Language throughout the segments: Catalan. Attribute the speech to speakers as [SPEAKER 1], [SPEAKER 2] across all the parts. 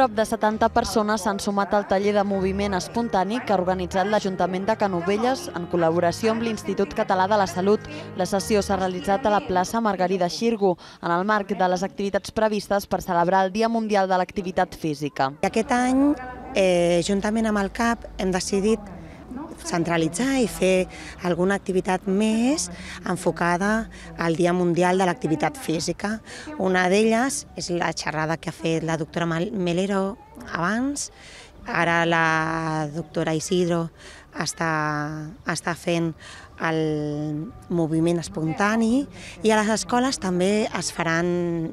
[SPEAKER 1] prop de 70 persones s'han sumat al taller de moviment espontani que ha organitzat l'Ajuntament de Canovelles en col·laboració amb l'Institut Català de la Salut. La sessió s'ha realitzat a la plaça Margarida Xirgo en el marc de les activitats previstes per celebrar el Dia Mundial de l'Activitat Física. Aquest any, eh, juntament amb el
[SPEAKER 2] CAP, hem decidit centralitzar i fer alguna activitat més enfocada al Dia Mundial de l'Activitat Física. Una d'elles és la xerrada que ha fet la doctora Melero abans, ara la doctora Isidro està, està fent el moviment espontani i a les escoles també es faran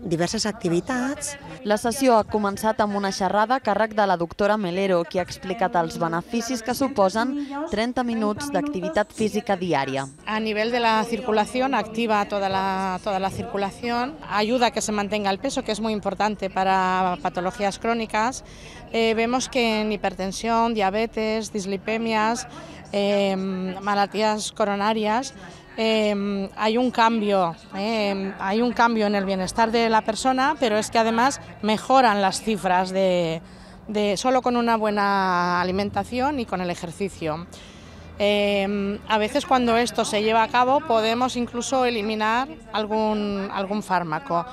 [SPEAKER 2] diverses activitats.
[SPEAKER 1] La sessió ha començat amb una xerrada a càrrec de la doctora Melero, qui ha explicat els beneficis que suposen 30 minuts d'activitat física diària.
[SPEAKER 3] A nivell de la circulació, activa toda la, toda la circulació, ajuda a que se mantenga el peso, que és molt important para patologies cròniques. Eh, vemos que en hipertensió, diabetes, dislipèmies, eh, em, malatías coronarias, em, hay un cambio, em, hay un cambio en el bienestar de la persona, pero es que además mejoran las cifras de, solo con una buena alimentación y con el ejercicio. a veces cuando esto se lleva a cabo podemos incluso eliminar algún, algún fármaco.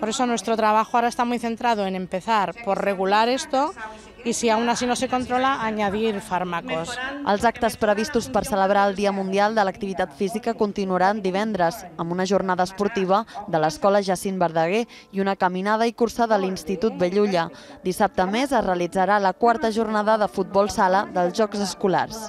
[SPEAKER 3] Por eso nuestro trabajo ahora está muy centrado en empezar por regular esto i si aún así no se controla, añadir
[SPEAKER 1] fármacos. Els actes previstos per celebrar el Dia Mundial de l'Activitat Física continuaran divendres, amb una jornada esportiva de l'Escola Jacint Verdaguer i una caminada i cursa de l'Institut Bellulla. Dissabte més es realitzarà la quarta jornada de futbol sala dels Jocs Escolars.